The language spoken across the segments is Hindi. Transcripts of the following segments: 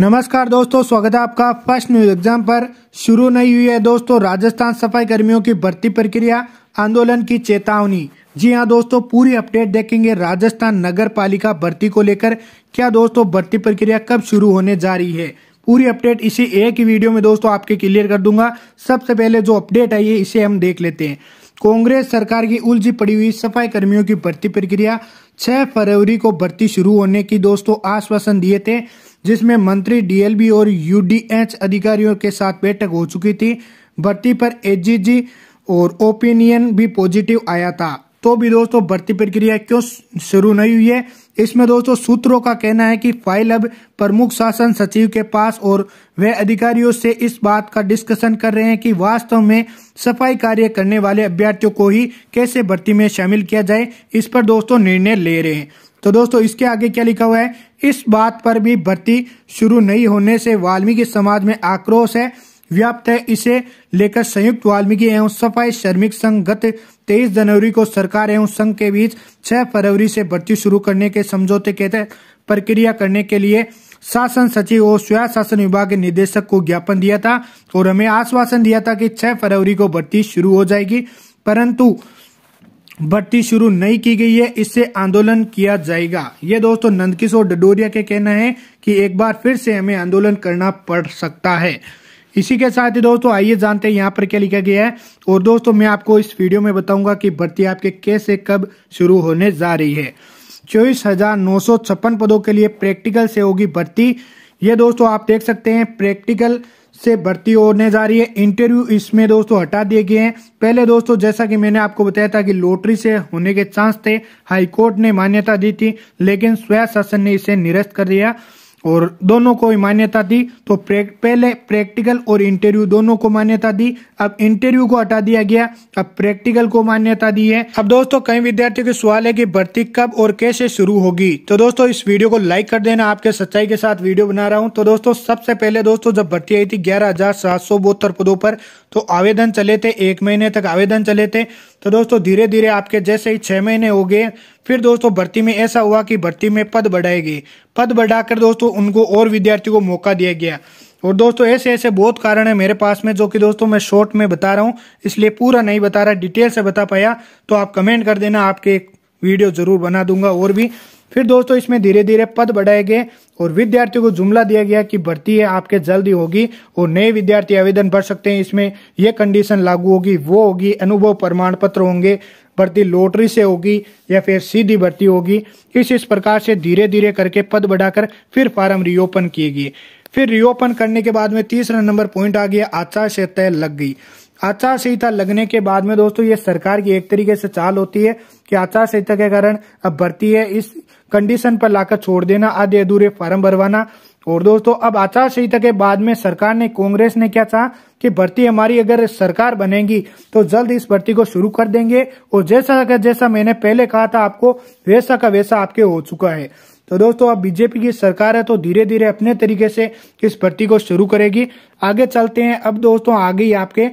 नमस्कार दोस्तों स्वागत है आपका फर्स्ट न्यूज एग्जाम पर शुरू नहीं हुई है दोस्तों राजस्थान सफाई कर्मियों की भर्ती प्रक्रिया आंदोलन की चेतावनी जी हाँ दोस्तों पूरी अपडेट देखेंगे राजस्थान नगर पालिका भर्ती को लेकर क्या दोस्तों भर्ती प्रक्रिया कब शुरू होने जा रही है पूरी अपडेट इसी एक ही वीडियो में दोस्तों आपके क्लियर कर दूंगा सबसे पहले जो अपडेट आई है इसे हम देख लेते हैं कांग्रेस सरकार की उलझी पड़ी हुई सफाई कर्मियों की भर्ती प्रक्रिया 6 फरवरी को भर्ती शुरू होने की दोस्तों आश्वासन दिए थे जिसमें मंत्री डीएलबी और यूडीएच अधिकारियों के साथ बैठक हो चुकी थी भर्ती पर एजीजी और ओपिनियन भी पॉजिटिव आया था तो भी दोस्तों भर्ती प्रक्रिया क्यों शुरू नहीं हुई है इसमें दोस्तों सूत्रों का कहना है कि फाइल अब प्रमुख शासन सचिव के पास और वे अधिकारियों से इस बात का डिस्कशन कर रहे हैं कि वास्तव में सफाई कार्य करने वाले अभ्यर्थियों को ही कैसे भर्ती में शामिल किया जाए इस पर दोस्तों निर्णय ले रहे हैं तो दोस्तों इसके आगे क्या लिखा हुआ है इस बात पर भी भर्ती शुरू नहीं होने से वाल्मीकि समाज में आक्रोश है व्याप्त है इसे लेकर संयुक्त वाल्मीकि एवं सफाई श्रमिक संघ गत तेईस जनवरी को सरकार एवं संघ के बीच छह फरवरी से भर्ती शुरू करने के समझौते के तहत प्रक्रिया करने के लिए शासन सचिव और स्वयं शासन विभाग के निदेशक को ज्ञापन दिया था और हमें आश्वासन दिया था कि 6 फरवरी को भर्ती शुरू हो जाएगी परंतु भर्ती शुरू नहीं की गई है इससे आंदोलन किया जाएगा ये दोस्तों नंदकिशोर डडोरिया के कहना है कि एक बार फिर से हमें आंदोलन करना पड़ सकता है इसी के साथ ही दोस्तों आइए जानते हैं यहाँ पर क्या लिखा गया है और दोस्तों मैं आपको इस वीडियो में बताऊंगा कि भर्ती आपके कैसे कब शुरू होने जा रही है चौबीस हजार नौ सौ छप्पन पदों के लिए प्रैक्टिकल से होगी भर्ती ये दोस्तों आप देख सकते हैं प्रैक्टिकल से भर्ती होने जा रही है इंटरव्यू इसमें दोस्तों हटा दिए गए हैं पहले दोस्तों जैसा कि मैंने आपको बताया था कि लॉटरी से होने के चांस थे हाईकोर्ट ने मान्यता दी थी लेकिन स्वयं शासन ने इसे निरस्त कर दिया और दोनों को मान्यता दी तो पहले प्रैक्टिकल और इंटरव्यू दोनों को मान्यता दी अब इंटरव्यू को हटा दिया गया अब प्रैक्टिकल को मान्यता दी है अब दोस्तों कई विद्यार्थियों के सवाल है कि भर्ती कब और कैसे शुरू होगी तो दोस्तों इस वीडियो को लाइक कर देना आपके सच्चाई के साथ वीडियो बना रहा हूँ तो दोस्तों सबसे पहले दोस्तों जब भर्ती आई थी ग्यारह पदों पर तो आवेदन चले थे एक महीने तक आवेदन चले थे तो दोस्तों धीरे धीरे आपके जैसे ही छः महीने हो गए फिर दोस्तों भर्ती में ऐसा हुआ कि भर्ती में पद बढ़ाए गए पद बढ़ाकर दोस्तों उनको और विद्यार्थी को मौका दिया गया और दोस्तों ऐसे ऐसे बहुत कारण है मेरे पास में जो कि दोस्तों मैं शॉर्ट में बता रहा हूँ इसलिए पूरा नहीं बता रहा डिटेल से बता पाया तो आप कमेंट कर देना आपके वीडियो ज़रूर बना दूंगा और भी फिर दोस्तों इसमें धीरे धीरे पद बढ़ाए गए और विद्यार्थियों को जुमला दिया गया कि भर्ती है आपके जल्दी होगी और नए विद्यार्थी आवेदन भर सकते हैं इसमें यह कंडीशन लागू होगी वो होगी अनुभव प्रमाण पत्र होंगे भर्ती लॉटरी से होगी या फिर सीधी भर्ती होगी इस इस प्रकार से धीरे धीरे करके पद बढ़ाकर फिर फार्म रीओपन किए गए फिर रीओपन करने के बाद में तीसरा नंबर पॉइंट आ गया आचार तय लग गई आचार संहिता लगने के बाद में दोस्तों ये सरकार की एक तरीके से चाल होती है कि आचार संहिता के कारण अब भर्ती है इस कंडीशन पर लाकर छोड़ देना आधे अधूरे फॉर्म भरवाना और दोस्तों अब आचार संहिता के बाद में सरकार ने कांग्रेस ने क्या चाहा कि भर्ती हमारी अगर सरकार बनेगी तो जल्द इस भर्ती को शुरू कर देंगे और जैसा का जैसा मैंने पहले कहा था आपको वैसा का वैसा आपके हो चुका है तो दोस्तों अब बीजेपी की सरकार है तो धीरे धीरे अपने तरीके से इस भर्ती को शुरू करेगी आगे चलते हैं अब दोस्तों आगे ही आपके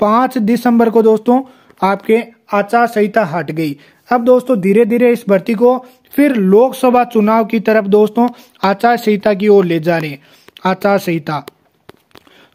पांच दिसंबर को दोस्तों आपके आचार संहिता हट गई अब दोस्तों धीरे धीरे इस भर्ती को फिर लोकसभा चुनाव की तरफ दोस्तों आचार संहिता की ओर ले जा रहे हैं आचार संहिता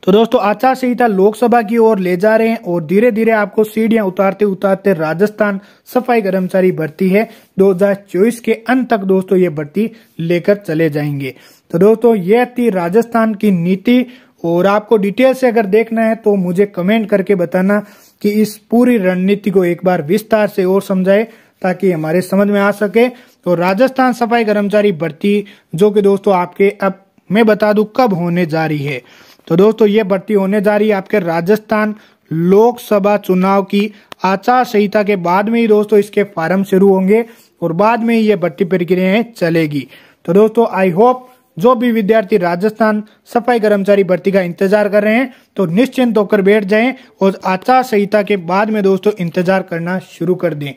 तो दोस्तों आचार संहिता लोकसभा की ओर ले जा रहे हैं और धीरे धीरे आपको सीढ़ियां उतारते उतारते राजस्थान सफाई कर्मचारी भर्ती है 2024 के अंत तक दोस्तों ये भर्ती लेकर चले जाएंगे तो दोस्तों यह थी राजस्थान की नीति और आपको डिटेल से अगर देखना है तो मुझे कमेंट करके बताना कि इस पूरी रणनीति को एक बार विस्तार से और समझाए ताकि हमारे समझ में आ सके तो राजस्थान सफाई कर्मचारी भर्ती जो कि दोस्तों आपके अब मैं बता दू कब होने जा रही है तो दोस्तों ये भर्ती होने जा रही है आपके राजस्थान लोकसभा चुनाव की आचार संहिता के बाद में ही दोस्तों इसके फार्म शुरू होंगे और बाद में ही ये भर्ती प्रक्रिया चलेगी तो दोस्तों आई होप जो भी विद्यार्थी राजस्थान सफाई कर्मचारी भर्ती का इंतजार कर रहे हैं तो निश्चिंत होकर बैठ जाएं और आचार संहिता के बाद में दोस्तों इंतजार करना शुरू कर दें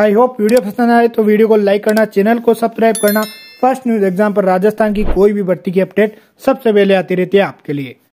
आई होप वीडियो पसंद आए तो वीडियो को लाइक करना चैनल को सब्सक्राइब करना फर्स्ट न्यूज एग्जाम पर राजस्थान की कोई भी भर्ती की अपडेट सबसे पहले आती रहती है आपके लिए